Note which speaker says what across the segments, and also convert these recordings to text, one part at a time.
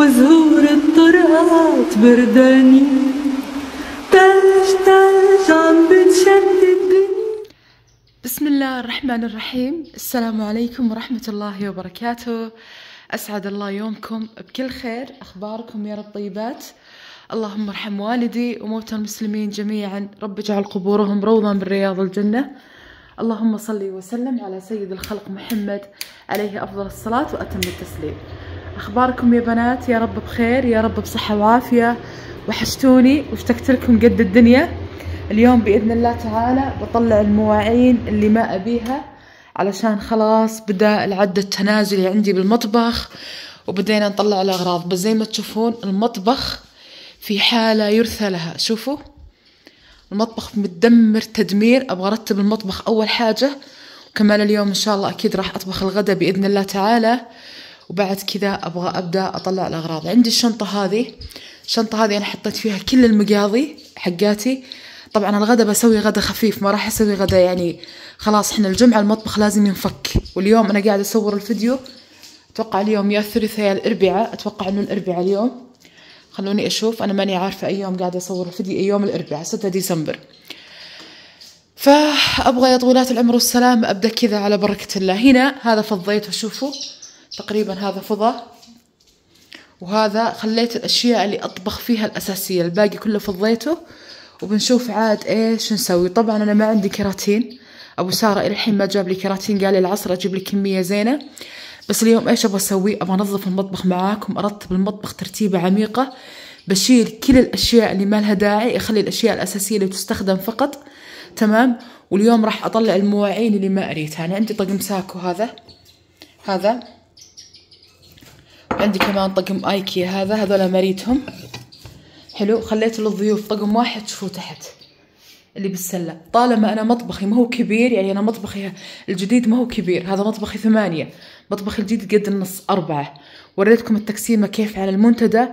Speaker 1: وزهور الطرقات برداني تلج تلج عم بتشد بسم الله الرحمن الرحيم السلام عليكم ورحمة الله وبركاته أسعد الله يومكم بكل خير أخباركم يا رب طيبات اللهم ارحم والدي وموتى المسلمين جميعا رب اجعل قبورهم روضا من رياض الجنة اللهم صل وسلم على سيد الخلق محمد عليه أفضل الصلاة وأتم التسليم اخباركم يا بنات يا رب بخير يا رب بصحة وعافية وحشتوني واشتقت لكم قد الدنيا اليوم باذن الله تعالى بطلع المواعين اللي ما ابيها علشان خلاص بدا العد التنازلي عندي بالمطبخ وبدينا نطلع الاغراض بس زي ما تشوفون المطبخ في حالة يرثى لها شوفوا المطبخ متدمر تدمير ابغى ارتب المطبخ اول حاجة وكمان اليوم ان شاء الله اكيد راح اطبخ الغداء باذن الله تعالى وبعد كذا ابغى ابدا اطلع الاغراض عندي الشنطه هذه الشنطه هذه انا حطيت فيها كل المقاضي حقاتي طبعا الغدا بسوي غدا خفيف ما راح اسوي غدا يعني خلاص احنا الجمعه المطبخ لازم ينفك واليوم انا قاعده اصور الفيديو اتوقع اليوم يا الثلاثاء يا الاربعاء اتوقع انه الاربعاء اليوم خلوني اشوف انا ماني عارفه اي يوم قاعده اصور الفيديو اي يوم الاربعاء 6 ديسمبر فابغى يا طويلات العمر والسلام ابدا كذا على بركه الله هنا هذا فضيته شوفوا تقريبا هذا فضة وهذا خليت الأشياء اللي أطبخ فيها الأساسية الباقي كله فضيته وبنشوف عاد إيش نسوي طبعا أنا ما عندي كراتين أبو سارة إلى الحين ما جاب لي كراتين قال لي العصر أجيب لي كمية زينة بس اليوم إيش أبغى أسوي أبغى أنظف المطبخ معاكم أرتب المطبخ ترتيبة عميقة بشيل كل الأشياء اللي ما لها داعي أخلي الأشياء الأساسية اللي تستخدم فقط تمام واليوم راح أطلع المواعين اللي ما أريتها أنا يعني عندي طقم ساكو هذا هذا عندي كمان طقم ايكيا هذا هذول مريتهم حلو خليته للضيوف طقم واحد شوفوه تحت اللي بالسلة طالما أنا مطبخي ما هو كبير يعني أنا مطبخي الجديد ما هو كبير هذا مطبخي ثمانية مطبخي الجديد قد النص أربعة وريتكم التقسيمة كيف على المنتدى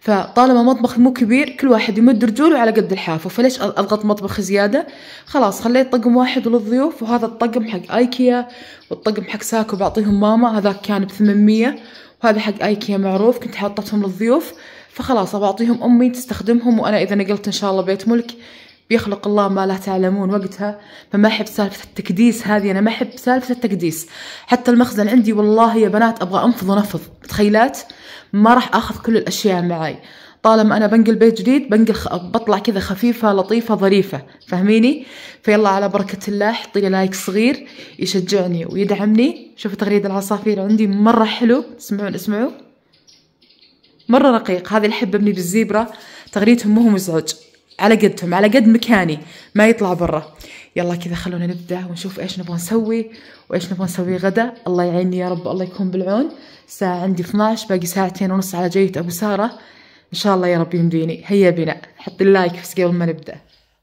Speaker 1: فطالما مطبخي مو كبير كل واحد يمد رجوله على قد الحافة فليش أضغط مطبخ زيادة خلاص خليت طقم واحد للضيوف وهذا الطقم حق أيكيا والطقم حق ساكو بعطيهم ماما هذاك كان بثمانمية وهذا حق ايكيا معروف كنت حاطتهم للضيوف فخلاص بعطيهم امي تستخدمهم وانا اذا نقلت ان شاء الله بيت ملك بيخلق الله ما لا تعلمون وقتها فما احب سالفه التكديس هذه انا ما احب سالفه التكديس حتى المخزن عندي والله يا بنات ابغى انفض ونفض تخيلات ما راح اخذ كل الاشياء معي طالما انا بنقل بيت جديد بنقل بطلع كذا خفيفه لطيفه ظريفه فهميني فيلا على بركه الله حطي لي لايك صغير يشجعني ويدعمني شوفوا تغريده العصافير عندي مره حلو تسمعون اسمعوا مره رقيق هذه الحبه مني بالزيبرا تغريدتهم مو مزعج على قدهم على قد مكاني ما يطلع برا يلا كذا خلونا نبدا ونشوف ايش نبغى نسوي وايش نبغى نسوي غدا الله يعيني يا رب الله يكون بالعون الساعه عندي 12 باقي ساعتين ونص على جيت ابو ساره ان شاء الله يا رب يمديني هيا بنا حط اللايك بس قبل ما نبدا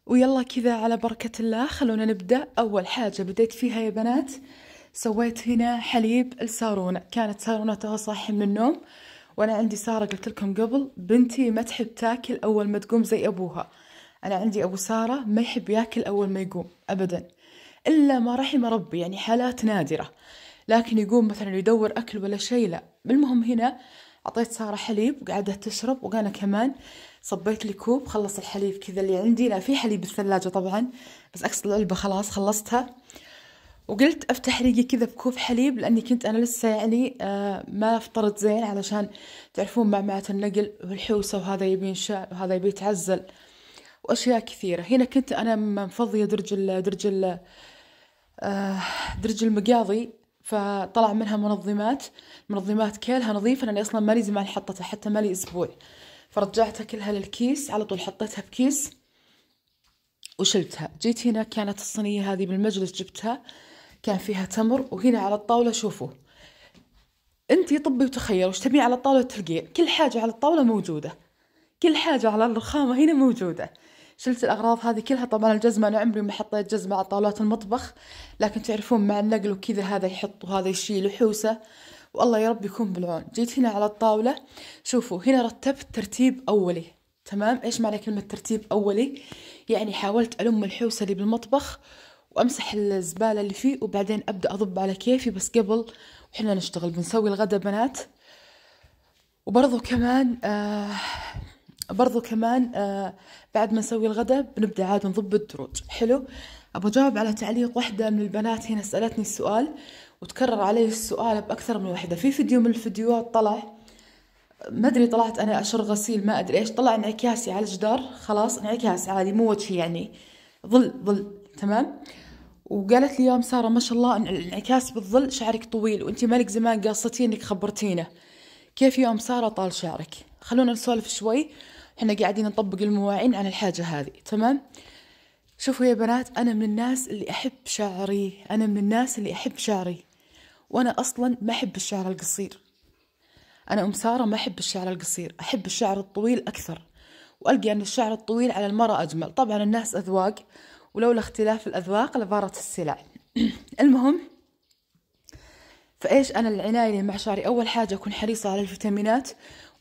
Speaker 1: ويلا كذا على بركة الله خلونا نبدأ أول حاجة بديت فيها يا بنات سويت هنا حليب السارونة كانت سارونة صاحي من النوم وأنا عندي سارة قلت لكم قبل بنتي ما تحب تاكل أول ما تقوم زي أبوها أنا عندي أبو سارة ما يحب ياكل أول ما يقوم أبدا إلا ما رحم ربي يعني حالات نادرة لكن يقوم مثلا يدور أكل ولا شيء لا المهم هنا أعطيت سارة حليب وقعدت تشرب وأنا كمان صبيت لي كوب خلص الحليب كذا اللي عندي لا في حليب بالثلاجة طبعا بس أقصد العلبة خلاص خلصتها وقلت افتح ريقي كذا بكوب حليب لاني كنت انا لسه يعني آه، ما فطرت زين علشان تعرفون معمعة النقل والحوسه وهذا يبي ينشال وهذا يبي يتعزل واشياء كثيره هنا كنت انا مفضيه درج ال درج ال آه، درج المقاضي فطلع منها منظمات منظمات كلها نظيفة لأني أصلا مالي زمان حطتها حتى مالي أسبوع فرجعتها كلها للكيس على طول حطيتها بكيس وشلتها جيت هنا كانت الصينية هذه بالمجلس جبتها كان فيها تمر وهنا على الطاولة شوفوا انتي طبي وتخيل وش تبي على الطاولة تلقيه كل حاجة على الطاولة موجودة كل حاجة على الرخامة هنا موجودة شلت الأغراض هذه كلها طبعا الجزمة أنا عمري ما حطيت جزمة على طاولات المطبخ لكن تعرفون مع النقل وكذا هذا يحط وهذا يشيل وحوسه والله يا رب يكون بالعون جيت هنا على الطاولة شوفوا هنا رتبت ترتيب أولي تمام إيش معنى كلمة ترتيب أولي يعني حاولت ألم الحوسة اللي بالمطبخ وامسح الزبالة اللي فيه وبعدين ابدا اضب على كيفي بس قبل وحنا نشتغل بنسوي الغدا بنات وبرضه كمان آه برضو كمان آه، بعد ما نسوي الغداء بنبدأ عاد نضب الدروج حلو أبغى أجاوب على تعليق واحدة من البنات هنا سألتني السؤال وتكرر علي السؤال بأكثر من واحدة في فيديو من الفيديوهات طلع ما أدري طلعت أنا أشر غسيل ما أدري إيش طلع انعكاسي على الجدار خلاص انعكاس عادي مو وجهي يعني ظل ظل تمام وقالت لي يوم سارة ما شاء الله انعكاس بالظل شعرك طويل وانتي مالك زمان قاصتي انك خبرتينا كيف يوم سارة طال شعرك خلونا نسولف شوي احنا قاعدين نطبق المواعين عن الحاجة هذه تمام شوفوا يا بنات أنا من الناس اللي أحب شعري أنا من الناس اللي أحب شعري وأنا أصلا ما أحب الشعر القصير أنا أم سارة ما أحب الشعر القصير أحب الشعر الطويل أكثر وألقى أن الشعر الطويل على المرأة أجمل طبعا الناس أذواق ولولا اختلاف الأذواق لبارت السلع المهم فايش انا العنايه مع شعري اول حاجه اكون حريصه على الفيتامينات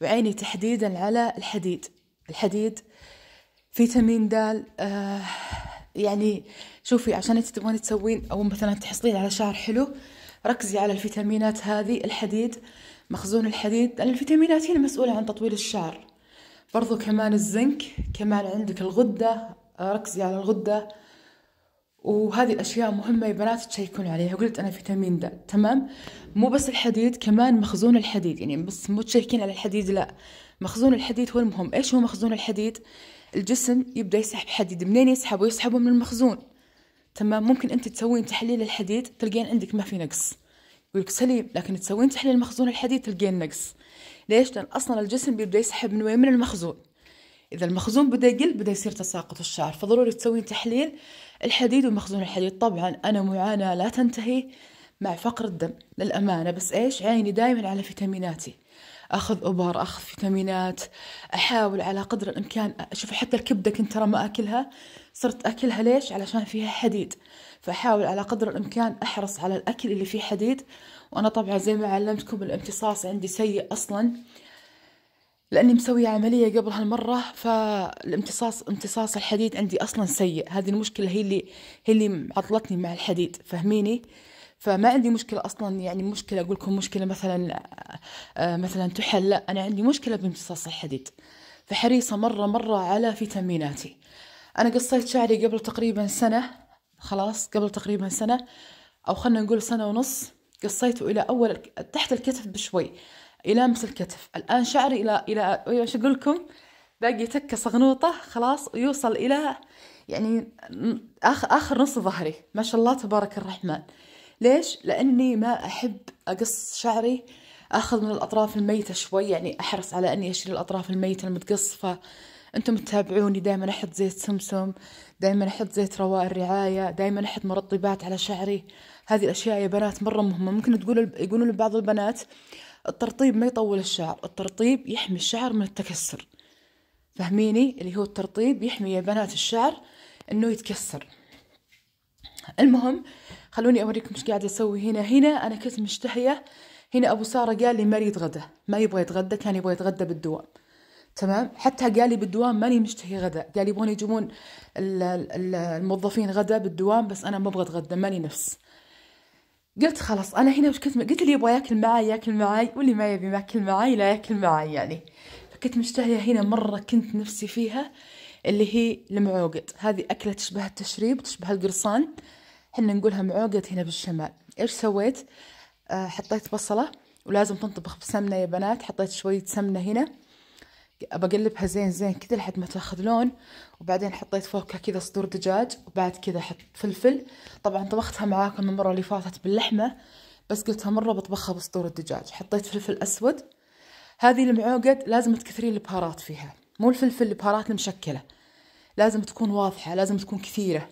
Speaker 1: وعيني تحديدا على الحديد الحديد فيتامين د آه يعني شوفي عشان انت تبغين تسوين او مثلا تحصلين على شعر حلو ركزي على الفيتامينات هذه الحديد مخزون الحديد لأن الفيتامينات هي المسؤولة عن تطويل الشعر برضو كمان الزنك كمان عندك الغدة ركزي على الغدة وهذه الأشياء مهمة يا بنات تشيكون عليها قلت أنا فيتامين د تمام مو بس الحديد كمان مخزون الحديد يعني بس مو تشيكين على الحديد لا مخزون الحديد هو المهم إيش هو مخزون الحديد الجسم يبدأ يسحب حديد منين يسحبه يسحبه من المخزون تمام ممكن أنت تسوين تحليل الحديد تلقين عندك ما في نقص يقولك سليم لكن تسوين تحليل مخزون الحديد تلقين نقص ليش لأن أصلا الجسم بيبدأ يسحب من وين من المخزون اذا المخزون بدا يقل بدا يصير تساقط الشعر فضروري تسوين تحليل الحديد ومخزون الحديد طبعا انا معاناه لا تنتهي مع فقر الدم للامانه بس ايش عيني دائما على فيتاميناتي اخذ ابر اخذ فيتامينات احاول على قدر الامكان اشوف حتى الكبده كنت ترى ما اكلها صرت اكلها ليش علشان فيها حديد فاحاول على قدر الامكان احرص على الاكل اللي فيه حديد وانا طبعا زي ما علمتكم الامتصاص عندي سيء اصلا لاني مسويه عمليه قبل هالمره فالامتصاص امتصاص الحديد عندي اصلا سيء هذه المشكله هي اللي هي اللي معطلتني مع الحديد فهميني فما عندي مشكلة أصلا يعني مشكلة أقول لكم مشكلة مثلا آه، مثلا تحل لا أنا عندي مشكلة بامتصاص الحديد فحريصة مرة مرة على فيتاميناتي أنا قصيت شعري قبل تقريبا سنة خلاص قبل تقريبا سنة أو خلنا نقول سنة ونص قصيته إلى أول تحت الكتف بشوي يلامس الكتف الآن شعري إلى إلى ايش أيوة، أقول لكم باقي تكة صغنوطة خلاص ويوصل إلى يعني آخر, آخر نص ظهري ما شاء الله تبارك الرحمن ليش؟ لأني ما أحب أقص شعري أخذ من الأطراف الميتة شوي يعني أحرص على أني أشيل الأطراف الميتة المتقصفة أنتم تتابعوني دائما أحط زيت سمسم دائما أحط زيت رواء الرعاية دائما أحط مرطبات على شعري هذه الأشياء يا بنات مرة مهمة ممكن تقولوا يقولون لبعض البنات الترطيب ما يطول الشعر الترطيب يحمي الشعر من التكسر فهميني اللي هو الترطيب يحمي يا بنات الشعر انه يتكسر المهم خلوني اوريكم ايش قاعده اسوي هنا هنا انا كنت مشتهيه هنا ابو ساره قال لي مريض غدا ما يبغى يتغدى كان يبغى يتغدى بالدوام تمام حتى قال لي بالدوام ماني مشتهي غدا قال يبغون يجيبون الموظفين غدا بالدوام بس انا ما ابغى اتغدى ماني نفس قلت خلاص انا هنا وش كنت م... قلت اللي يبغى ياكل معاي ياكل معاي واللي ما يبي ماكل ياكل معاي لا ياكل معاي يعني فكنت مشتهيه هنا مره كنت نفسي فيها اللي هي المعوقد هذه اكله تشبه التشريب تشبه القرصان احنا نقولها معوقد هنا بالشمال ايش سويت آه حطيت بصله ولازم تنطبخ بسمنه يا بنات حطيت شويه سمنه هنا بقلبها زين زين كذا لحد ما تاخذ لون وبعدين حطيت فوقها كذا صدور دجاج وبعد كذا حط فلفل طبعا طبختها معاكم المرة اللي فاتت باللحمة بس قلتها مرة بطبخها بصدور الدجاج حطيت فلفل أسود هذه المعوقد لازم تكثرين البهارات فيها مو الفلفل البهارات المشكلة لازم تكون واضحة لازم تكون كثيرة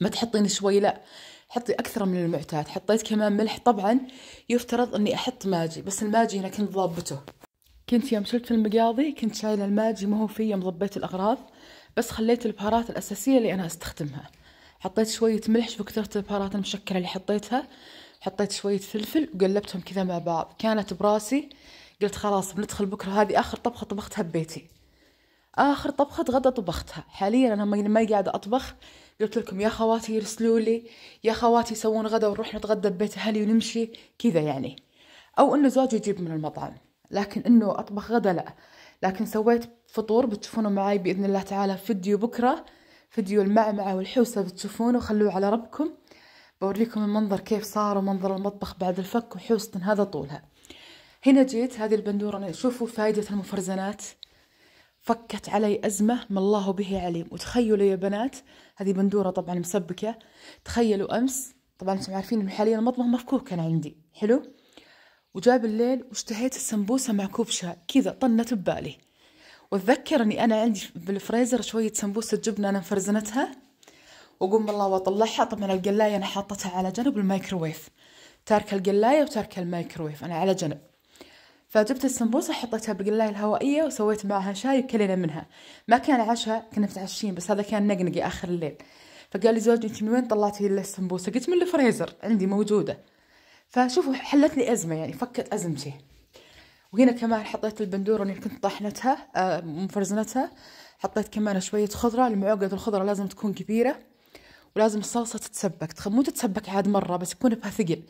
Speaker 1: ما تحطين شوي لا حطي أكثر من المعتاد حطيت كمان ملح طبعا يفترض أني أحط ماجي بس الماجي هنا كنت ضابته كنت يوم شلت المقاضي كنت شايله الماجي ما هو فيه مضبيت الاغراض بس خليت البهارات الاساسيه اللي انا استخدمها حطيت شويه ملح شوف كثرت البهارات المشكله اللي حطيتها حطيت شويه فلفل وقلبتهم كذا مع بعض كانت براسي قلت خلاص بندخل بكره هذه اخر طبخه طبختها ببيتي اخر طبخه غدا طبختها حاليا انا ما قاعده اطبخ قلت لكم يا خواتي يرسلوا لي يا خواتي يسوون غدا ونروح نتغدى ببيت اهلي ونمشي كذا يعني او انه زوجي يجيب من المطعم لكن انه اطبخ غدا لا لكن سويت فطور بتشوفونه معي باذن الله تعالى فيديو بكره فيديو المعمعة والحوسة بتشوفونه خلوه على ربكم بوريكم المنظر كيف صار ومنظر المطبخ بعد الفك وحوسة هذا طولها هنا جيت هذه البندورة شوفوا فايدة المفرزنات فكت علي أزمة ما الله به عليم وتخيلوا يا بنات هذه بندورة طبعا مسبكة تخيلوا أمس طبعا انتم عارفين انه حاليا المطبخ مفكوك كان عندي حلو وجاء بالليل واشتهيت السمبوسة مع كوب شاي كذا طنت ببالي واتذكر اني انا عندي بالفريزر شوية سمبوسة جبنة انا مفرزنتها واقوم بالله واطلعها طبعا القلاية انا حاطتها على جنب الميكروويف تاركة القلاية وتاركة الميكروويف انا على جنب فجبت السمبوسة حطيتها بالقلاية الهوائية وسويت معها شاي وكلينا منها ما كان عشاء كنا متعشين بس هذا كان نقنقي آخر الليل فقال لي زوجي انت من وين طلعتي السمبوسة قلت من الفريزر عندي موجودة فشوفوا حلت لي أزمة يعني فكت أزمتي وهنا كمان حطيت البندورة اللي يعني كنت طحنتها آه، مفرزنتها حطيت كمان شوية خضرة المعقد الخضرة لازم تكون كبيرة ولازم الصلصة تتسبك مو تتسبك عاد مرة بس يكون بها ثقل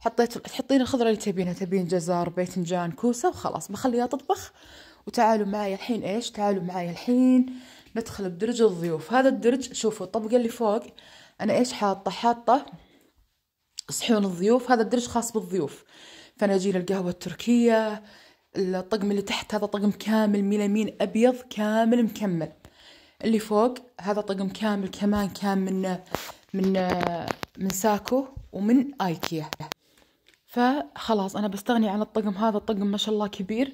Speaker 1: حطيت تحطين الخضرة اللي تبينها تبين جزر باذنجان كوسة وخلاص بخليها تطبخ وتعالوا معي الحين ايش تعالوا معي الحين ندخل بدرج الضيوف هذا الدرج شوفوا الطبقة اللي فوق انا ايش حاطة حاطة صحون الضيوف هذا الدرج خاص بالضيوف فناجيل القهوة التركية الطقم اللي تحت هذا طقم كامل ميلامين أبيض كامل مكمل اللي فوق هذا طقم كامل كمان كان من من من ساكو ومن ايكيا فخلاص انا بستغني عن الطقم هذا الطقم ما شاء الله كبير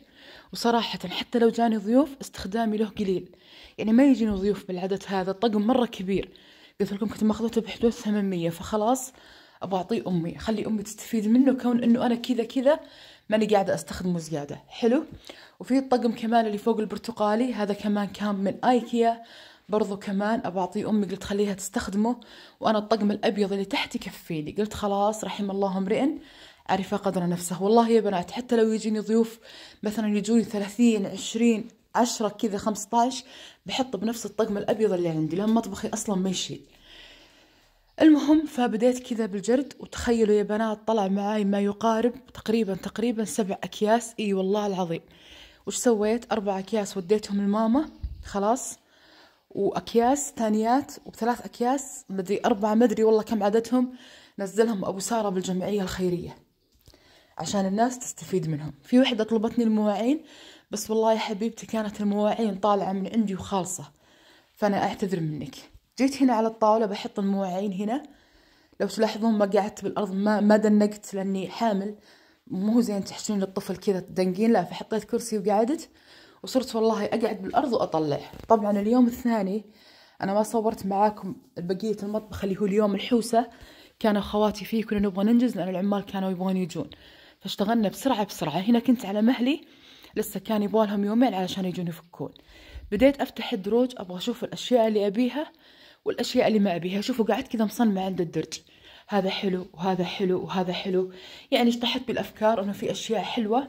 Speaker 1: وصراحة حتى لو جاني ضيوف استخدامي له قليل يعني ما يجيني ضيوف بالعدد هذا الطقم مرة كبير قلت لكم كنت ماخذته بحدود 800 فخلاص ابغى اعطيه امي خلي امي تستفيد منه كون انه انا كذا كذا ماني قاعده استخدمه زياده حلو وفي الطقم كمان اللي فوق البرتقالي هذا كمان كان من ايكيا برضو كمان ابغى اعطيه امي قلت خليها تستخدمه وانا الطقم الابيض اللي تحت يكفيني قلت خلاص رحم الله امرئ عرف قدر نفسه والله يا بنات حتى لو يجيني ضيوف مثلا يجوني ثلاثين عشرين عشرة كذا خمسة بحط بنفس الطقم الأبيض اللي عندي لأن مطبخي أصلا ما يشيل المهم فبديت كذا بالجرد وتخيلوا يا بنات طلع معاي ما يقارب تقريبا تقريبا سبع أكياس إي والله العظيم وش سويت أربع أكياس وديتهم لماما خلاص وأكياس ثانيات وثلاث أكياس مدري أربعة مدري والله كم عددهم نزلهم أبو سارة بالجمعية الخيرية عشان الناس تستفيد منهم في وحدة طلبتني المواعين بس والله يا حبيبتي كانت المواعين طالعة من عندي وخالصة فأنا أعتذر منك جيت هنا على الطاولة بحط المواعين هنا لو تلاحظون ما قعدت بالأرض ما, ما دنقت لأني حامل مو زين تحسون للطفل كذا تدنقين لا فحطيت كرسي وقعدت وصرت والله أقعد بالأرض وأطلع طبعا اليوم الثاني أنا ما صورت معاكم بقية المطبخ اللي هو اليوم الحوسة كانوا خواتي فيه كنا نبغى ننجز لأن العمال كانوا يبغون يجون فاشتغلنا بسرعة بسرعة هنا كنت على مهلي لسه كان يبغالهم يومين علشان يجون يفكون بديت أفتح الدروج أبغى أشوف الأشياء اللي أبيها والأشياء اللي ما أبيها شوفوا قعدت كذا مصنمة عند الدرج هذا حلو وهذا حلو وهذا حلو يعني اشتحت بالأفكار أنه في أشياء حلوة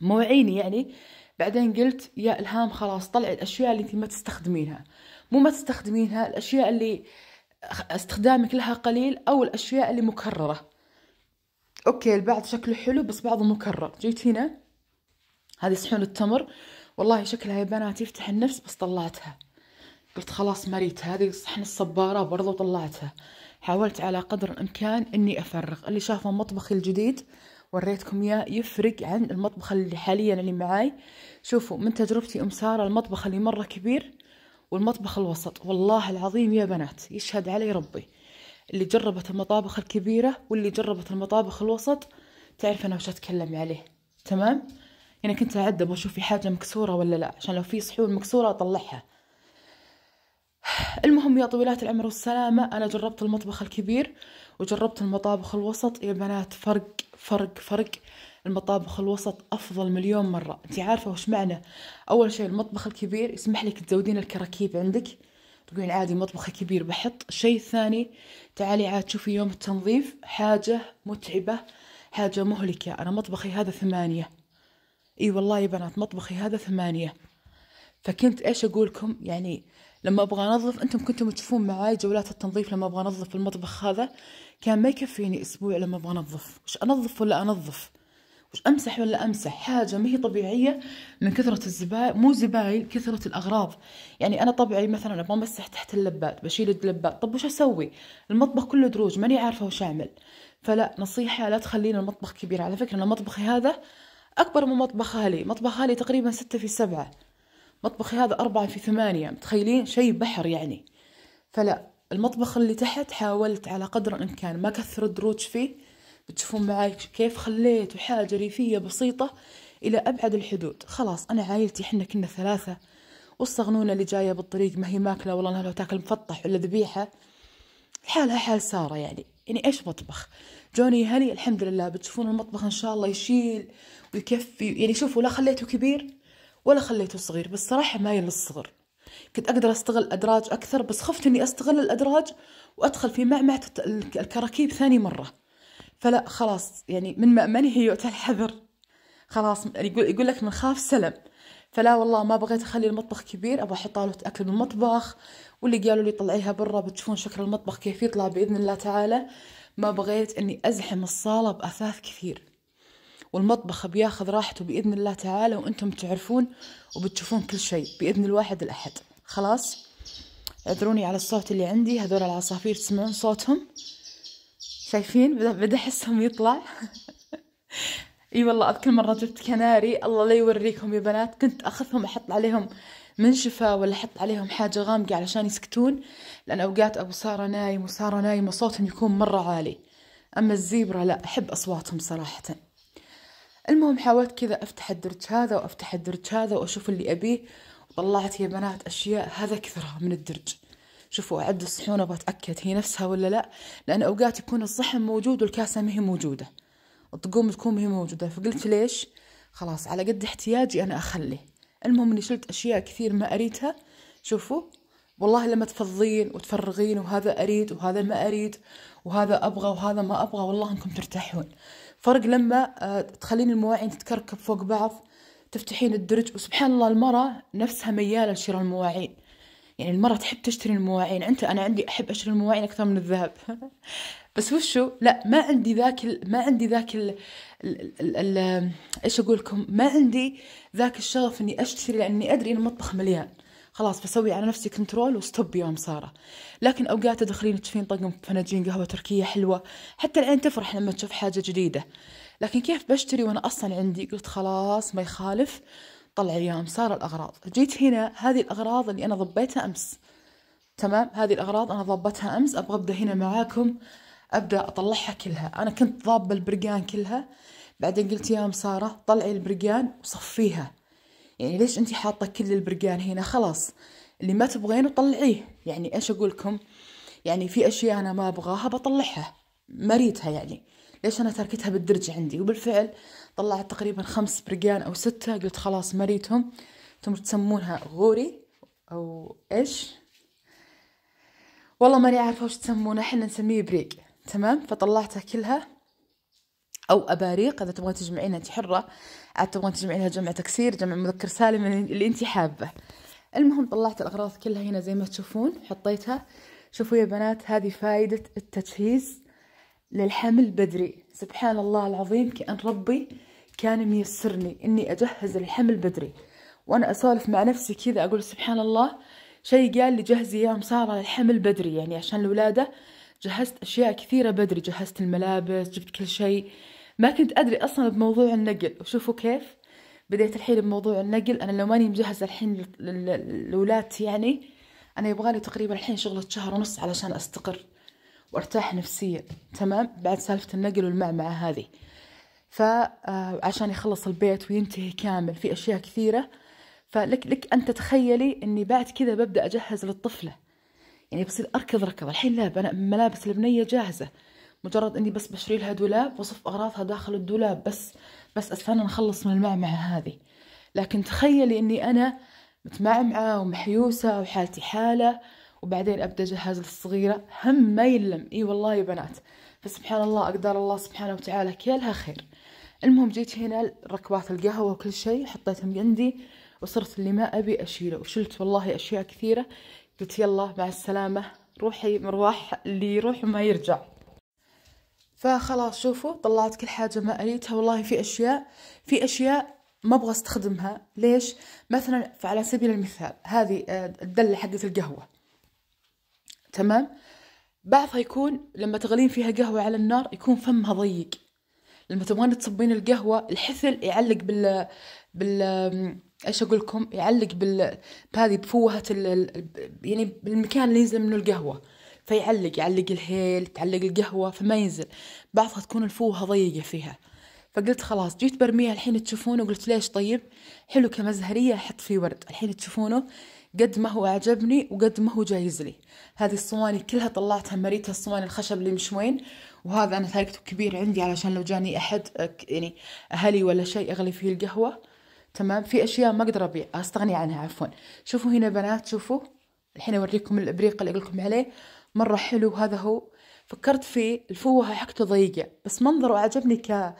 Speaker 1: موعيني يعني بعدين قلت يا إلهام خلاص طلعي الأشياء اللي أنت ما تستخدمينها مو ما تستخدمينها الأشياء اللي استخدامك لها قليل أو الأشياء اللي مكررة أوكي البعض شكله حلو بس بعضه مكرر جيت هنا هذه صحون التمر والله شكلها يا بنات يفتح النفس بس طلعتها قلت خلاص مريت هذه صحن الصبارة برضو طلعتها حاولت على قدر الإمكان أني أفرغ اللي شافوا مطبخي الجديد وريتكم إياه يفرق عن المطبخ اللي حاليا اللي معاي شوفوا من تجربتي أم سارة المطبخ اللي مرة كبير والمطبخ الوسط والله العظيم يا بنات يشهد علي ربي اللي جربت المطابخ الكبيرة واللي جربت المطابخ الوسط تعرف أنا وش أتكلم عليه تمام؟ يعني كنت أعدب وأشوف في حاجة مكسورة ولا لا عشان لو في صحون مكسورة أطلعها المهم يا طويلات العمر والسلامة أنا جربت المطبخ الكبير وجربت المطابخ الوسط يا بنات فرق فرق فرق المطابخ الوسط أفضل مليون مرة أنت عارفة وش معنى أول شيء المطبخ الكبير يسمح لك تزودين الكراكيب عندك تقولين عادي مطبخي كبير بحط شيء ثاني تعالي عاد شوفي يوم التنظيف حاجة متعبة حاجة مهلكة أنا مطبخي هذا ثمانية اي والله يا بنات مطبخي هذا ثمانية فكنت ايش اقولكم يعني لما ابغى انظف انتم كنتم تشوفون معاي جولات التنظيف لما ابغى انظف المطبخ هذا كان ما يكفيني اسبوع لما ابغى انظف وش انظف ولا انظف وش امسح ولا امسح حاجه ما هي طبيعيه من كثره الزباين مو زباين كثره الاغراض يعني انا طبعي مثلا ابغى امسح تحت اللبات بشيل الدلبات طب وش اسوي المطبخ كله دروج ماني عارفه وش اعمل فلا نصيحه لا تخلين المطبخ كبير على فكره انا مطبخي هذا اكبر من مطبخ هالي مطبخ هالي تقريبا ستة في سبعة مطبخي هذا أربعة في ثمانية متخيلين شيء بحر يعني فلا المطبخ اللي تحت حاولت على قدر الإمكان ما كثر الدروج فيه بتشوفون معي كيف خليت حاجة ريفية بسيطة إلى أبعد الحدود خلاص أنا عائلتي إحنا كنا ثلاثة والصغنونة اللي جاية بالطريق ما هي ماكلة والله أنها لو تاكل مفطح ولا ذبيحة حالها حال سارة يعني يعني إيش مطبخ جوني هني الحمد لله بتشوفون المطبخ إن شاء الله يشيل ويكفي يعني شوفوا لا خليته كبير ولا خليته صغير بس صراحة مايل للصغر كنت أقدر أستغل الأدراج أكثر بس خفت إني أستغل الأدراج وأدخل في معمعة الكراكيب ثاني مرة فلا خلاص يعني من مأمنه يؤتى الحذر خلاص يعني يقول يقول لك من خاف سلم فلا والله ما بغيت اخلي المطبخ كبير ابغى احط طاوله اكل بالمطبخ واللي قالوا لي طلعيها برا بتشوفون شكل المطبخ كيف يطلع باذن الله تعالى ما بغيت اني ازحم الصاله باثاث كثير والمطبخ بياخذ راحته بإذن الله تعالى وأنتم تعرفون وبتشوفون كل شيء بإذن الواحد الأحد خلاص اعذروني على الصوت اللي عندي هذول العصافير تسمعون صوتهم شايفين بدي أحسهم يطلع اي والله اذكر مره جبت كناري الله لا يوريكم يا بنات كنت اخذهم احط عليهم منشفة ولا احط عليهم حاجة غامقة علشان يسكتون لان اوقات ابو سارة نايم وسارة نايمة صوتهم يكون مرة عالي اما الزيبرا لا احب اصواتهم صراحة المهم حاولت كذا افتح الدرج هذا وافتح الدرج هذا واشوف اللي ابيه وطلعت يا بنات اشياء هذا كثرها من الدرج شوفوا اعد الصحون اتاكد هي نفسها ولا لا لان اوقات يكون الصحن موجود والكاسه ما هي موجوده الطقوم تكون ما هي موجوده فقلت ليش خلاص على قد احتياجي انا اخليه المهم اني شلت اشياء كثير ما اريدها شوفوا والله لما تفضين وتفرغين وهذا اريد وهذا ما اريد وهذا ابغى وهذا ما ابغى والله انكم ترتاحون فرق لما آه، تخلين المواعين تتكركب فوق بعض تفتحين الدرج وسبحان الله المرة نفسها ميالة لشراء المواعين يعني المرة تحب تشتري المواعين أنت أنا عندي أحب أشتري المواعين أكثر من الذهب بس وشو لا ما عندي ذاك ال... ما عندي ذاك ال... ال... ال... ال... ايش اقول لكم ما عندي ذاك الشغف اني اشتري لاني ادري ان المطبخ مليان خلاص بسوي على نفسي كنترول وستوب يوم ساره لكن أوقات تدخلين تشوفين طقم فناجين قهوة تركية حلوة حتى العين تفرح لما تشوف حاجة جديدة لكن كيف بشتري وأنا أصلا عندي قلت خلاص ما يخالف طلع يوم سارة الأغراض جيت هنا هذه الأغراض اللي أنا ضبيتها أمس تمام هذه الأغراض أنا ضبطتها أمس أبغى أبدأ هنا معاكم أبدأ أطلعها كلها أنا كنت ضابة البرقان كلها بعدين قلت يا أم سارة طلعي البرقان وصفيها يعني ليش انت حاطه كل البرقان هنا خلاص اللي ما تبغينه طلعيه يعني ايش اقول لكم يعني في اشياء انا ما ابغاها بطلعها مريتها يعني ليش انا تركتها بالدرج عندي وبالفعل طلعت تقريبا خمس برقان او ستة قلت خلاص مريتهم انتم تسمونها غوري او ايش والله ماني عارفه وش تسمونه احنا نسميه بريق تمام فطلعتها كلها او اباريق اذا تبغى تجمعينها انت حره عاد تبغون تجمعين لها جمع تكسير جمع مذكر سالم اللي انت حابه المهم طلعت الاغراض كلها هنا زي ما تشوفون حطيتها شوفوا يا بنات هذه فائدة التجهيز للحمل بدري سبحان الله العظيم كأن ربي كان ميسرني اني اجهز الحمل بدري وانا اسولف مع نفسي كذا اقول سبحان الله شيء قال لي جهزي يا ساره للحمل بدري يعني عشان الولاده جهزت اشياء كثيره بدري جهزت الملابس جبت كل شيء ما كنت أدري أصلا بموضوع النقل وشوفوا كيف بديت الحين بموضوع النقل أنا لو ماني مجهزة الحين للولاد يعني أنا يبغالي تقريبا الحين شغلة شهر ونص علشان أستقر وارتاح نفسيا تمام بعد سالفة النقل والمعمعة هذه فعشان آه، يخلص البيت وينتهي كامل في أشياء كثيرة فلك لك أن تتخيلي أني بعد كذا ببدأ أجهز للطفلة يعني بصير أركض ركض الحين لا ملابس البنية جاهزة مجرد اني بس بشري لها دولاب واصف اغراضها داخل الدولاب بس بس استنى نخلص من المعمعة هذه لكن تخيلي اني انا متمعمعة ومحيوسة وحالتي حالة وبعدين ابدا اجهز الصغيرة هم ما يلم اي والله يا بنات فسبحان الله اقدار الله سبحانه وتعالى كلها خير المهم جيت هنا ركبات القهوة وكل شيء حطيتهم عندي وصرت اللي ما ابي اشيله وشلت والله اشياء كثيرة قلت يلا مع السلامة روحي مروح اللي يروح ما يرجع فخلاص شوفوا طلعت كل حاجه ما قريتها والله في اشياء في اشياء ما ابغى استخدمها ليش مثلا فعلى سبيل المثال هذه آه، الدله حقت القهوه تمام بعضها يكون لما تغلين فيها قهوه على النار يكون فمها ضيق لما تبغين تصبين القهوه الحثل يعلق بال بال ايش اقول لكم يعلق بال بهذه بفوهه ال... يعني بالمكان اللي ينزل منه القهوه فيعلق يعلق الهيل تعلق القهوة فما ينزل بعضها تكون الفوهة ضيقة فيها فقلت خلاص جيت برميها الحين تشوفونه قلت ليش طيب حلو كمزهرية أحط فيه ورد الحين تشوفونه قد ما هو أعجبني وقد ما هو جايز لي هذه الصواني كلها طلعتها مريتها الصواني الخشب اللي مشوين وهذا أنا تاركته كبير عندي علشان لو جاني أحد يعني أهلي ولا شيء أغلي فيه القهوة تمام في أشياء ما أقدر أبيع أستغني عنها عفوا شوفوا هنا بنات شوفوا الحين أوريكم الإبريق اللي أقول لكم عليه مرة حلو هذا هو فكرت فيه الفوهة حقته ضيقة بس منظره عجبني ك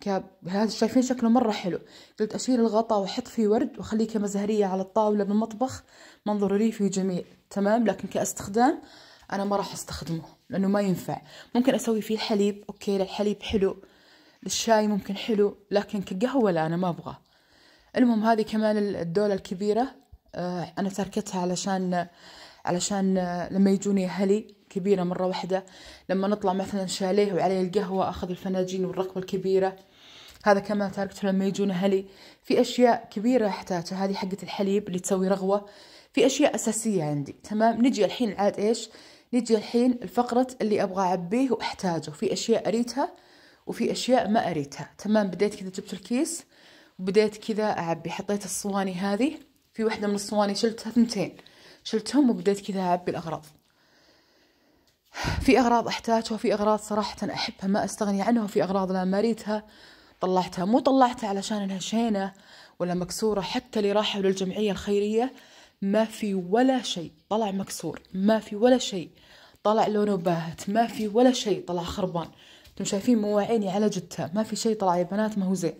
Speaker 1: ك هذا يعني شايفين شكله مرة حلو قلت أشيل الغطا وأحط فيه ورد وأخليه كمزهرية على الطاولة بالمطبخ منظره ريفي وجميل تمام لكن كاستخدام أنا ما راح أستخدمه لأنه ما ينفع ممكن أسوي فيه حليب أوكي للحليب حلو للشاي ممكن حلو لكن كقهوة لا أنا ما أبغى المهم هذه كمان الدولة الكبيرة آه، أنا تركتها علشان علشان آه، لما يجوني أهلي كبيرة مرة واحدة لما نطلع مثلا شاليه وعليه القهوة أخذ الفناجين والرقبة الكبيرة هذا كمان تركته لما يجون أهلي في أشياء كبيرة أحتاجها هذه حقة الحليب اللي تسوي رغوة في أشياء أساسية عندي تمام نجي الحين عاد إيش نجي الحين الفقرة اللي أبغى أعبيه وأحتاجه في أشياء أريتها وفي أشياء ما أريتها تمام بديت كذا جبت الكيس وبديت كذا أعبي حطيت الصواني هذه في واحدة من الصواني شلتها ثنتين شلتهم وبدأت كذا أعبي الأغراض في أغراض أحتاجها وفي أغراض صراحة أحبها ما أستغني عنها وفي أغراض لا مريتها طلعتها مو طلعتها علشان إنها شينة ولا مكسورة حتى اللي راحوا للجمعية الخيرية ما في ولا شيء طلع مكسور ما في ولا شيء طلع لونه باهت ما في ولا شيء طلع خربان انتم شايفين مواعيني على جدتها ما في شيء طلع يا بنات ما هو زين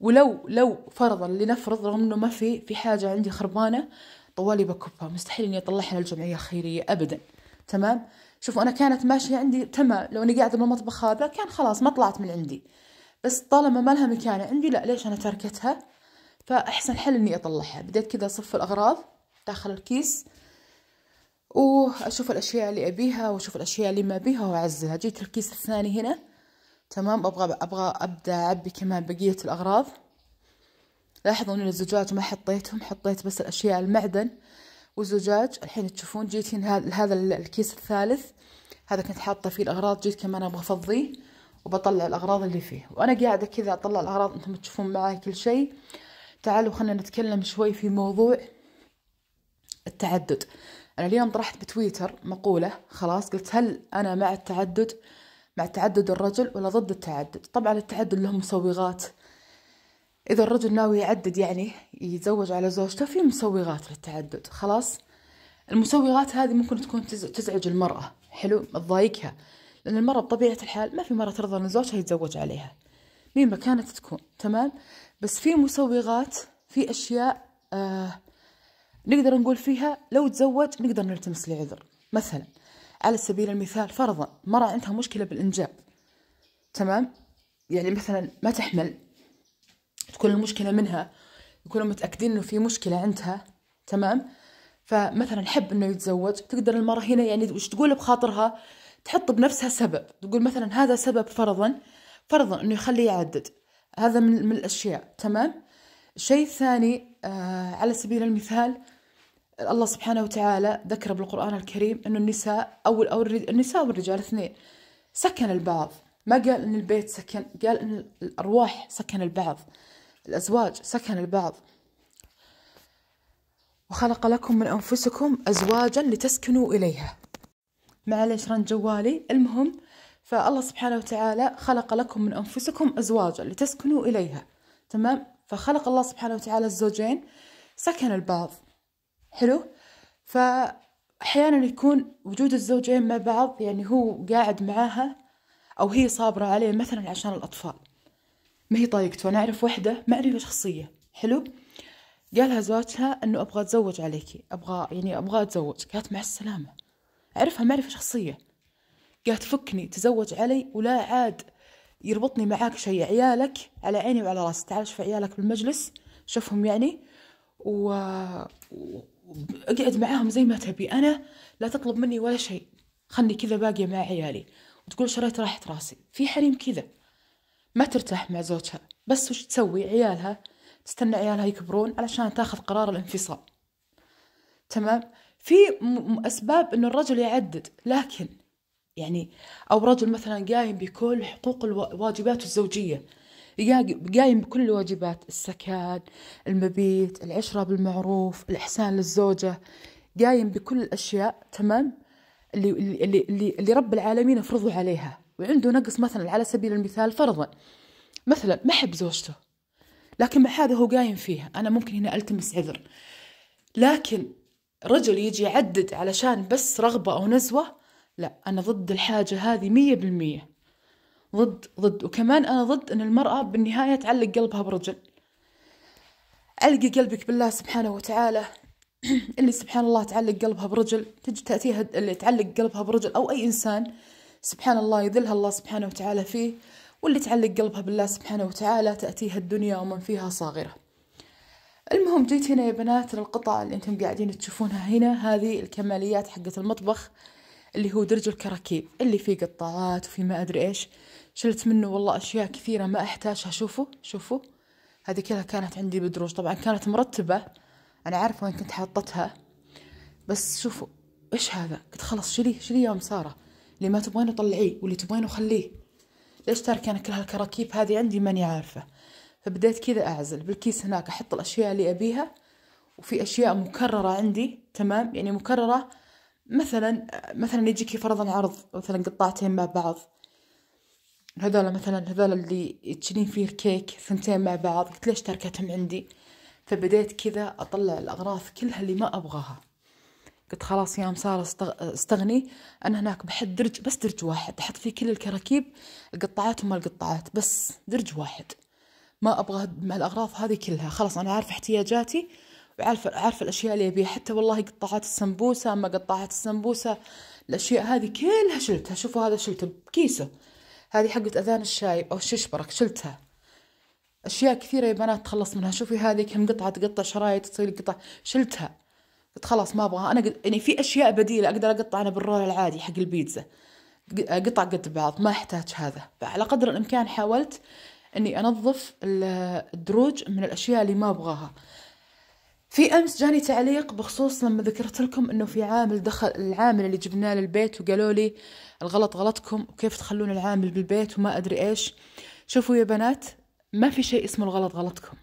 Speaker 1: ولو لو فرضا لنفرض رغم انه ما في في حاجة عندي خربانة طوالي بكبها مستحيل اني اطلعها للجمعيه الخيريه ابدا تمام شوفوا انا كانت ماشيه عندي تمام لو اني قاعده بالمطبخ هذا كان خلاص ما طلعت من عندي بس طالما ما لها مكان عندي لا ليش انا تركتها فاحسن حل اني اطلعها بديت كذا اصف الاغراض داخل الكيس واشوف الاشياء اللي ابيها واشوف الاشياء اللي ما ابيها واعزلها جيت الكيس الثاني هنا تمام ابغى ابغى ابدا اعبي كمان بقيه الاغراض لاحظوا ان الزجاج ما حطيتهم حطيت بس الاشياء المعدن والزجاج الحين تشوفون جيت هنا هذا الكيس الثالث هذا كنت حاطه فيه الاغراض جيت كمان ابغى افضيه وبطلع الاغراض اللي فيه وانا قاعده كذا اطلع الاغراض انتم تشوفون معي كل شيء تعالوا خلينا نتكلم شوي في موضوع التعدد انا اليوم طرحت بتويتر مقوله خلاص قلت هل انا مع التعدد مع تعدد الرجل ولا ضد التعدد طبعا التعدد له مصوغات إذا الرجل ناوي يعدد يعني يتزوج على زوجته في مسوغات للتعدد خلاص المسوغات هذه ممكن تكون تزعج المرأة حلو تضايقها لأن المرأة بطبيعة الحال ما في مرة ترضى أن زوجها يتزوج عليها مين ما كانت تكون تمام بس في مسوغات في أشياء آه نقدر نقول فيها لو تزوج نقدر نلتمس له عذر مثلا على سبيل المثال فرضا مرأة عندها مشكلة بالإنجاب تمام يعني مثلا ما تحمل تكون المشكلة منها يكونوا متأكدين إنه في مشكلة عندها تمام فمثلا حب إنه يتزوج تقدر المرة هنا يعني وش تقول بخاطرها تحط بنفسها سبب تقول مثلا هذا سبب فرضا فرضا إنه يخليه يعدد هذا من, من الأشياء تمام الشيء الثاني آه على سبيل المثال الله سبحانه وتعالى ذكر بالقرآن الكريم إنه النساء أو أو النساء والرجال اثنين سكن البعض ما قال أن البيت سكن قال أن الأرواح سكن البعض الأزواج سكن البعض وخلق لكم من أنفسكم أزواجا لتسكنوا إليها معليش رن جوالي المهم فالله سبحانه وتعالى خلق لكم من أنفسكم أزواجا لتسكنوا إليها تمام فخلق الله سبحانه وتعالى الزوجين سكن البعض حلو فأحيانا يكون وجود الزوجين مع بعض يعني هو قاعد معاها أو هي صابرة عليه مثلا عشان الأطفال ما هي طايقته أنا أعرف وحدة معرفة شخصية حلو قالها زوجها إنه أبغى أتزوج عليكي أبغى يعني أبغى أتزوج قالت مع السلامة أعرفها معرفة شخصية قالت فكني تزوج علي ولا عاد يربطني معاك شيء عيالك على عيني وعلى راسي تعال شوف عيالك بالمجلس شوفهم يعني و... واقعد معاهم زي ما تبي انا لا تطلب مني ولا شيء خلني كذا باقيه مع عيالي وتقول شريت راحة راسي في حريم كذا ما ترتاح مع زوجها بس وش تسوي عيالها تستنى عيالها يكبرون علشان تاخذ قرار الانفصال تمام في اسباب انه الرجل يعدد لكن يعني او رجل مثلا قايم بكل حقوق الواجبات الزوجيه قايم بكل الواجبات السكن المبيت العشره بالمعروف الاحسان للزوجه قايم بكل الاشياء تمام اللي اللي اللي, اللي رب العالمين افرضوا عليها وعنده نقص مثلا على سبيل المثال فرضا مثلا ما حب زوجته لكن مع هذا هو قايم فيها أنا ممكن هنا ألتمس عذر لكن رجل يجي يعدد علشان بس رغبة أو نزوة لا أنا ضد الحاجة هذه مية بالمية ضد ضد وكمان أنا ضد أن المرأة بالنهاية تعلق قلبها برجل علقي قلبك بالله سبحانه وتعالى اللي سبحان الله تعلق قلبها برجل تجي تأتيها اللي تعلق قلبها برجل أو أي إنسان سبحان الله يذلها الله سبحانه وتعالى فيه واللي تعلق قلبها بالله سبحانه وتعالى تأتيها الدنيا ومن فيها صاغرة المهم جيت هنا يا بنات للقطع اللي انتم قاعدين تشوفونها هنا هذه الكماليات حقة المطبخ اللي هو درج الكراكيب اللي فيه قطاعات وفي ما أدري إيش شلت منه والله أشياء كثيرة ما أحتاجها شوفوا شوفوا هذه كلها كانت عندي بدروج طبعا كانت مرتبة أنا عارفة وين كنت حاطتها بس شوفوا إيش هذا قلت خلاص شلي شلي يا أم سارة اللي ما تبغينه طلعيه واللي تبغينه خليه ليش تاركين كل هالكراكيب هذه عندي ماني عارفة فبديت كذا أعزل بالكيس هناك أحط الأشياء اللي أبيها وفي أشياء مكررة عندي تمام يعني مكررة مثلا مثلا يجيكي فرضا عرض مثلا قطعتين مع بعض هذول مثلا هذول اللي يتشنين فيه الكيك ثنتين مع بعض قلت ليش تركتهم عندي فبديت كذا أطلع الأغراض كلها اللي ما أبغاها قلت خلاص يا مسار استغني أنا هناك بحط درج بس درج واحد أحط فيه كل الكراكيب القطاعات وما القطاعات بس درج واحد ما أبغى مع الأغراض هذه كلها خلاص أنا عارفة احتياجاتي وعارفة عارفة الأشياء اللي أبيها حتى والله قطاعات السمبوسة ما قطاعات السمبوسة الأشياء هذه كلها شلتها شوفوا هذا شلته بكيسه هذه حقت أذان الشاي أو الششبرك شلتها أشياء كثيرة يا بنات تخلص منها شوفي هذه كم قطعة تقطع شرايط تصير قطع شلتها قلت خلاص ما ابغاها انا يعني في اشياء بديله اقدر اقطع انا بالرول العادي حق البيتزا قطع قد بعض ما احتاج هذا فعلى قدر الامكان حاولت اني انظف الدروج من الاشياء اللي ما ابغاها في امس جاني تعليق بخصوص لما ذكرت لكم انه في عامل دخل العامل اللي جبناه للبيت وقالوا لي الغلط غلطكم وكيف تخلون العامل بالبيت وما ادري ايش شوفوا يا بنات ما في شيء اسمه الغلط غلطكم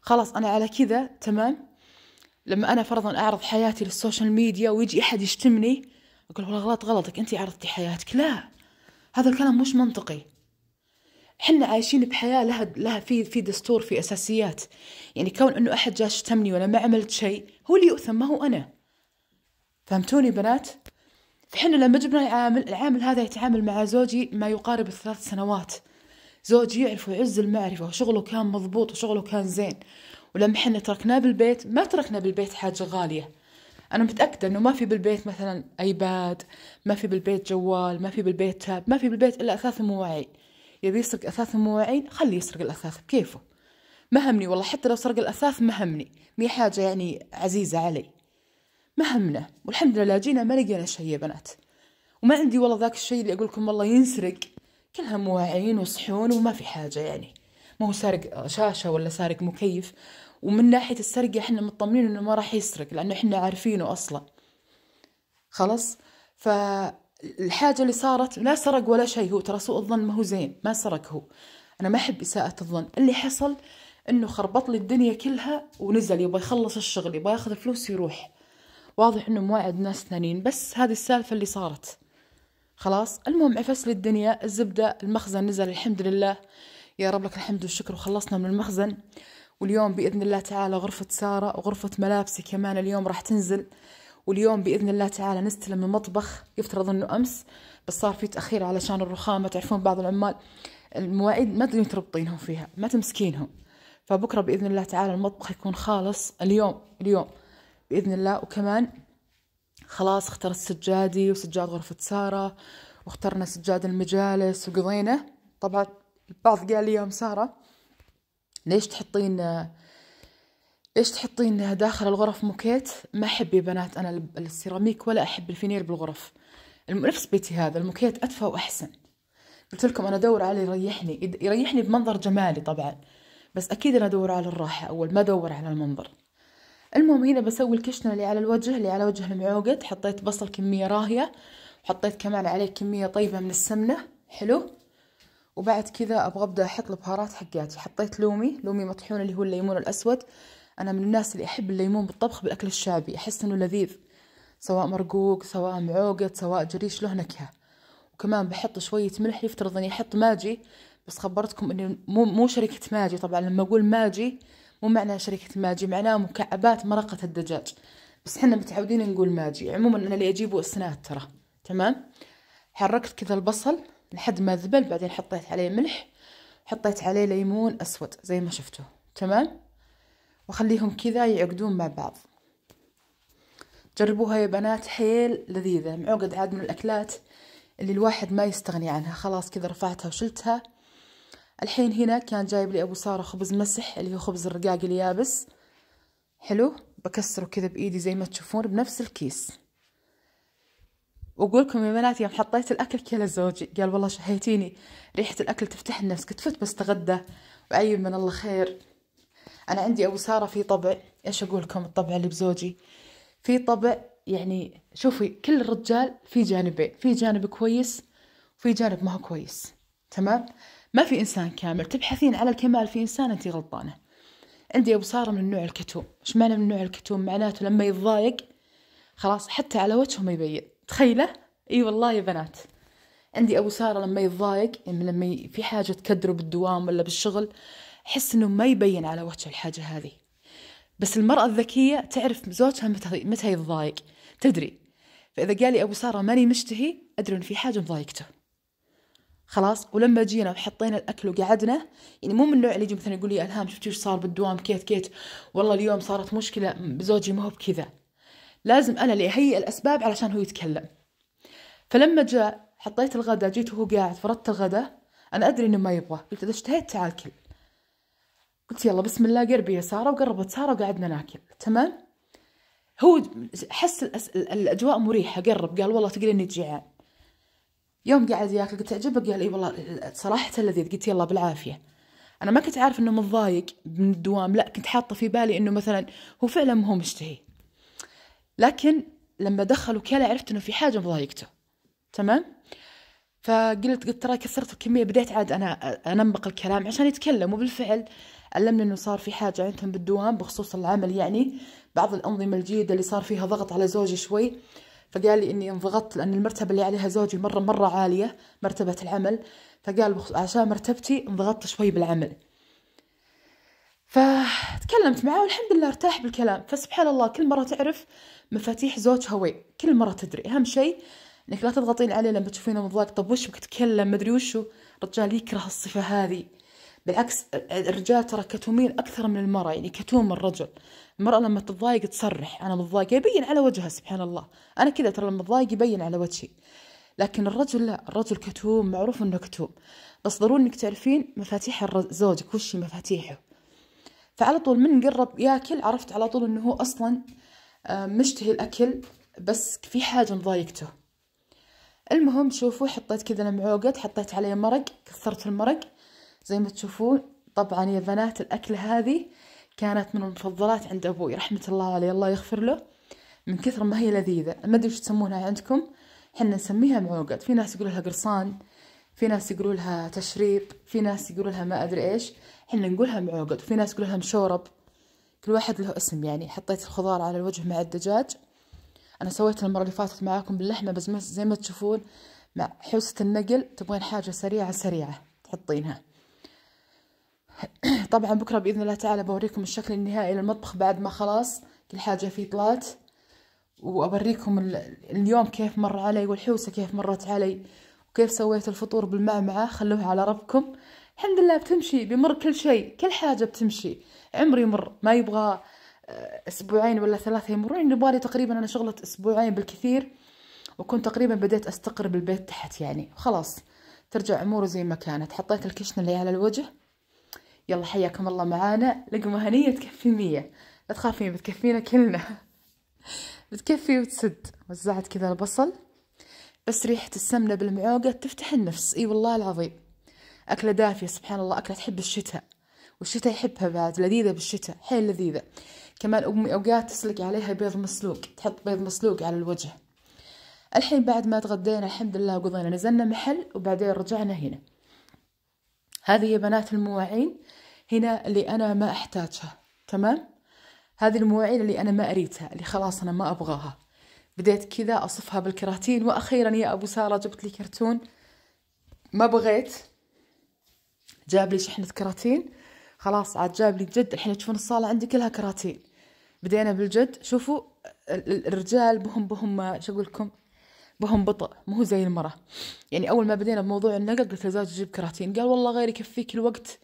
Speaker 1: خلاص انا على كذا تمام لما أنا فرضا أعرض حياتي للسوشيال ميديا ويجي أحد يشتمني أقول والله غلط غلطك أنت عرضتي حياتك لا هذا الكلام مش منطقي احنا عايشين بحياة لها لها في في دستور في أساسيات يعني كون إنه أحد جاء شتمني وأنا ما عملت شيء هو اللي يؤثم ما هو أنا فهمتوني بنات؟ فحنا لما جبنا العامل العامل هذا يتعامل مع زوجي ما يقارب الثلاث سنوات زوجي يعرف ويعز المعرفة وشغله كان مضبوط وشغله كان زين ولما احنا تركناه بالبيت ما تركنا بالبيت حاجة غالية أنا متأكدة إنه ما في بالبيت مثلا أيباد ما في بالبيت جوال ما في بالبيت تاب ما في بالبيت إلا أثاث مواعين يبي يسرق أثاث مواعين خليه يسرق الأثاث بكيفه ما همني والله حتى لو سرق الأثاث ما همني مي حاجة يعني عزيزة علي ما همنا والحمد لله جينا ما لقينا شيء يا بنات وما عندي والله ذاك الشيء اللي أقول لكم والله ينسرق كلها مواعين وصحون وما في حاجة يعني ما هو سارق شاشه ولا سارق مكيف ومن ناحيه السرقه احنا مطمنين انه ما راح يسرق لانه احنا عارفينه اصلا خلاص فالحاجه اللي صارت لا سرق ولا شيء هو ترى سوء الظن ما هو زين ما سرق هو انا ما احب اساءه الظن اللي حصل انه خربط لي الدنيا كلها ونزل يبغى يخلص الشغل يبغى ياخذ فلوس يروح واضح انه مواعد ناس ثانيين بس هذه السالفه اللي صارت خلاص المهم عفس لي الدنيا الزبده المخزن نزل الحمد لله يا رب لك الحمد والشكر وخلصنا من المخزن واليوم بإذن الله تعالى غرفة سارة وغرفة ملابسي كمان اليوم راح تنزل واليوم بإذن الله تعالى نستلم المطبخ يفترض أنه أمس بس صار في تأخير علشان الرخامة تعرفون بعض العمال المواعيد ما تقدرون تربطينهم فيها ما تمسكينهم فبكرة بإذن الله تعالى المطبخ يكون خالص اليوم اليوم بإذن الله وكمان خلاص اخترت سجادي وسجاد غرفة سارة واخترنا سجاد المجالس وقضينا طبعا البعض قال لي يوم سارة ليش تحطين ليش تحطين داخل الغرف موكيت ما أحب يا بنات أنا السيراميك ولا أحب الفينير بالغرف نفس بيتي هذا الموكيت أدفى وأحسن قلت لكم أنا أدور على يريحني يريحني بمنظر جمالي طبعا بس أكيد أنا أدور على الراحة أول ما أدور على المنظر المهم هنا بسوي الكشنة اللي على الوجه اللي على وجه المعوقد حطيت بصل كمية راهية وحطيت كمان عليه كمية طيبة من السمنة حلو وبعد كذا ابغى ابدا احط البهارات حقاتي حطيت لومي لومي مطحون اللي هو الليمون الاسود انا من الناس اللي احب الليمون بالطبخ بالاكل الشعبي احس انه لذيذ سواء مرقوق سواء معوقة سواء جريش له نكهه وكمان بحط شويه ملح يفترض اني احط ماجي بس خبرتكم اني مو مو شركه ماجي طبعا لما اقول ماجي مو معناها شركه ماجي معناها مكعبات مرقه الدجاج بس احنا متعودين نقول ماجي عموما انا اللي اجيبه اسناد ترى تمام حركت كذا البصل لحد ما ذبل بعدين حطيت عليه ملح حطيت عليه ليمون أسود زي ما شفتوا تمام وخليهم كذا يعقدون مع بعض جربوها يا بنات حيل لذيذة معقد عاد من الأكلات اللي الواحد ما يستغني عنها خلاص كذا رفعتها وشلتها الحين هنا كان جايب لي أبو سارة خبز مسح اللي هو خبز الرقاق اليابس حلو بكسره كذا بإيدي زي ما تشوفون بنفس الكيس واقول لكم يا بنات يوم حطيت الاكل كله زوجي قال والله شهيتيني ريحه الاكل تفتح النفس قلت فت بستغدى وعيب من الله خير انا عندي ابو ساره في طبع ايش اقول لكم الطبع اللي بزوجي في طبع يعني شوفي كل الرجال في جانبين في جانب كويس وفي جانب ما هو كويس تمام ما في انسان كامل تبحثين على الكمال في انسان انت غلطانه عندي ابو ساره من نوع الكتوم ايش معنى من نوع الكتوم معناته لما يتضايق خلاص حتى على وجهه ما يبين تخيله اي والله يا بنات عندي ابو ساره لما يتضايق يعني لما في حاجه تكدره بالدوام ولا بالشغل احس انه ما يبين على وجهه الحاجه هذه بس المراه الذكيه تعرف زوجها متى متى يتضايق تدري فاذا قال لي ابو ساره ماني مشتهي ادري ان في حاجه مضايقته خلاص ولما جينا وحطينا الاكل وقعدنا يعني مو من النوع اللي يجي مثلا يقول لي الهام شفتي ايش صار بالدوام كيت كيت والله اليوم صارت مشكله بزوجي ما هو بكذا لازم أنا اللي أهيئ الأسباب علشان هو يتكلم فلما جاء حطيت الغداء جيت وهو قاعد فرضت الغداء أنا أدري إنه ما يبغى قلت إذا اشتهيت تعال كل قلت يلا بسم الله قربي يا سارة وقربت سارة وقعدنا ناكل تمام هو حس الأس... الأجواء مريحة قرب قال والله تقول إني جيعان يوم قاعد ياكل قلت عجبك قال اي والله صراحة لذيذ قلت يلا بالعافية انا ما كنت عارف انه متضايق من الدوام لا كنت حاطة في بالي انه مثلا هو فعلا ما هو مشتهي لكن لما دخل وكالة عرفت انه في حاجه مضايقته تمام فقلت قلت ترى كسرت الكميه بديت عاد انا انمق الكلام عشان يتكلم وبالفعل علمني انه صار في حاجه عندهم بالدوام بخصوص العمل يعني بعض الانظمه الجديده اللي صار فيها ضغط على زوجي شوي فقال لي اني انضغطت لان المرتبه اللي عليها زوجي مره مره عاليه مرتبه العمل فقال عشان مرتبتي انضغطت شوي بالعمل فتكلمت معاه والحمد لله ارتاح بالكلام فسبحان الله كل مره تعرف مفاتيح زوجها وين كل مرة تدري أهم شيء إنك لا تضغطين عليه لما تشوفينه مضايق طب وش بتكلم مدري وشو الرجال يكره الصفة هذه بالعكس الرجال ترى كتومين أكثر من المرأة يعني كتوم الرجل المرأة لما تتضايق تصرح أنا متضايقة يبين على وجهها سبحان الله أنا كذا ترى لما أتضايق يبين على وجهي لكن الرجل لا الرجل كتوم معروف انه كتوم بس ضروري انك تعرفين مفاتيح زوجك وش مفاتيحه فعلى طول من قرب ياكل عرفت على طول انه هو اصلا آه، مشتهي الأكل بس في حاجة مضايقته المهم شوفوا حطيت كذا المعوقات حطيت عليه مرق كثرت المرق زي ما تشوفون طبعا يا بنات الأكلة هذه كانت من المفضلات عند أبوي رحمة الله عليه الله يغفر له من كثر ما هي لذيذة ما أدري وش تسمونها عندكم حنا نسميها معوقات في ناس يقولوا لها قرصان في ناس يقولوا لها تشريب في ناس يقولوا لها ما أدري إيش حنا نقولها معوقات وفي ناس يقولوا لها مشورب كل واحد له اسم يعني حطيت الخضار على الوجه مع الدجاج انا سويت المره اللي فاتت معاكم باللحمه بس زي ما تشوفون مع حوسه النقل تبغين حاجه سريعه سريعه تحطينها طبعا بكره باذن الله تعالى بوريكم الشكل النهائي للمطبخ بعد ما خلاص كل حاجه فيه طلعت وأوريكم اليوم كيف مر علي والحوسة كيف مرت علي وكيف سويت الفطور بالمعمعة خلوها على ربكم الحمد لله بتمشي بيمر كل شيء كل حاجه بتمشي عمري يمر ما يبغى آه، اسبوعين ولا ثلاثه يمرون نبالي يعني تقريبا انا شغلت اسبوعين بالكثير وكنت تقريبا بديت استقر بالبيت تحت يعني خلاص ترجع اموره زي ما كانت حطيت الكشنه اللي على الوجه يلا حياكم الله معانا لقمه هنيه تكفي مية لا تخافين بتكفينا كلنا بتكفي وتسد وزعت كذا البصل بس ريحة السمنة بالمعوقة تفتح النفس اي والله العظيم أكلة دافية سبحان الله أكلة تحب الشتاء والشتاء يحبها بعد لذيذة بالشتاء حيل لذيذة كمان أمي أوقات تسلق عليها بيض مسلوق تحط بيض مسلوق على الوجه الحين بعد ما تغدينا الحمد لله وقضينا نزلنا محل وبعدين رجعنا هنا هذه يا بنات المواعين هنا اللي أنا ما أحتاجها تمام هذه المواعين اللي أنا ما أريدها اللي خلاص أنا ما أبغاها بديت كذا أصفها بالكراتين وأخيرا يا أبو سارة جبت لي كرتون ما بغيت جاب لي شحنة كراتين خلاص عاد جاب لي جد الحين تشوفون الصالة عندي كلها كراتين بدينا بالجد شوفوا الرجال بهم بهم شو أقول لكم بهم بطء مو زي المرة يعني أول ما بدينا بموضوع النقل قلت لزوجي جيب كراتين قال والله غير يكفيك الوقت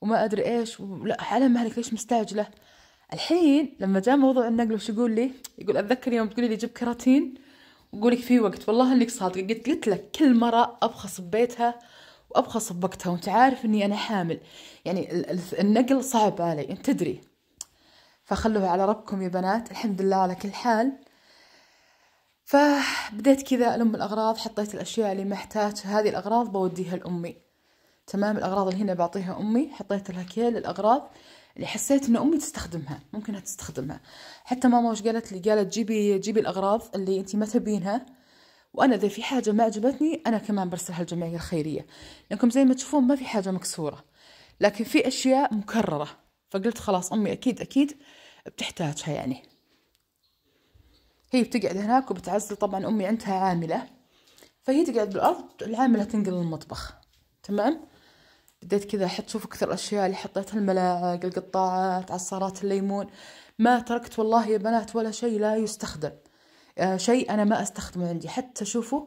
Speaker 1: وما أدري إيش ولا على مهلك ليش مستعجلة الحين لما جاء موضوع النقل وش يقول لي يقول أتذكر يوم تقولي لي جيب كراتين وقولك في وقت والله انك صادقه قلت قلت لك كل مره ابخص ببيتها وابغى صبقتها وانت عارف اني انا حامل يعني النقل صعب علي انت تدري فخلوها على ربكم يا بنات الحمد لله على كل حال فبديت كذا ألم الأغراض حطيت الأشياء اللي محتاج هذه الأغراض بوديها لأمي تمام الأغراض اللي هنا بعطيها أمي حطيت لها كيل الأغراض اللي حسيت ان امي تستخدمها ممكن تستخدمها حتى ماما وش قالت لي قالت جيبي جيبي الاغراض اللي انت ما تبينها وأنا إذا في حاجة ما عجبتني أنا كمان برسلها الجمعية الخيرية لأنكم زي ما تشوفون ما في حاجة مكسورة لكن في أشياء مكررة فقلت خلاص أمي أكيد أكيد بتحتاجها يعني هي بتقعد هناك وبتعزل طبعا أمي عندها عاملة فهي تقعد بالأرض العاملة تنقل المطبخ تمام بديت كذا أحط شوف أكثر الأشياء اللي حطيتها الملاعق القطاعات عصارات الليمون ما تركت والله يا بنات ولا شيء لا يستخدم آه، شيء أنا ما أستخدمه عندي حتى شوفوا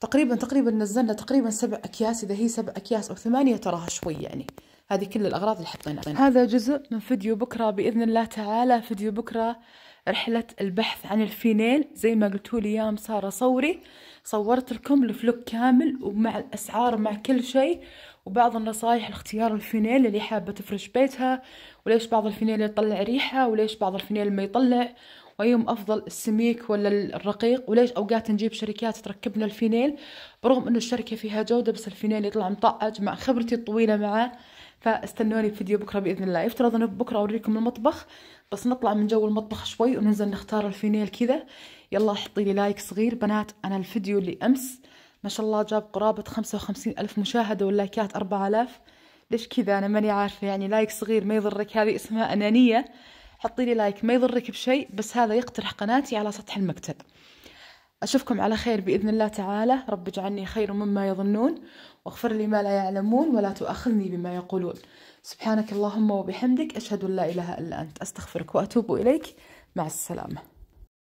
Speaker 1: تقريبا تقريبا نزلنا تقريبا سبع أكياس إذا هي سبع أكياس أو ثمانية تراها شوي يعني هذه كل الأغراض اللي حطيناها هذا جزء من فيديو بكرة بإذن الله تعالى فيديو بكرة رحلة البحث عن الفينيل زي ما قلتوا لي يا سارة صوري صورت لكم الفلوك كامل ومع الأسعار مع كل شيء وبعض النصايح لاختيار الفينيل اللي حابة تفرش بيتها وليش بعض الفينيل يطلع ريحة وليش بعض الفينيل ما يطلع وايهم أفضل السميك ولا الرقيق وليش أوقات نجيب شركات تركب لنا الفينيل برغم أنه الشركة فيها جودة بس الفينيل يطلع مطعج مع خبرتي الطويلة معاه فاستنوني في فيديو بكرة بإذن الله يفترض أنه بكرة أوريكم المطبخ بس نطلع من جو المطبخ شوي وننزل نختار الفينيل كذا يلا حطي لي لايك صغير بنات أنا الفيديو اللي أمس ما شاء الله جاب قرابة خمسة وخمسين ألف مشاهدة واللايكات أربعة آلاف ليش كذا أنا ماني عارفة يعني لايك صغير ما يضرك هذه اسمها أنانية حطي لي لايك ما يضرك بشيء بس هذا يقترح قناتي على سطح المكتب أشوفكم على خير بإذن الله تعالى رب اجعلني خير مما يظنون واغفر لي ما لا يعلمون ولا تؤاخذني بما يقولون سبحانك اللهم وبحمدك أشهد أن لا إله إلا أنت أستغفرك وأتوب إليك مع السلامة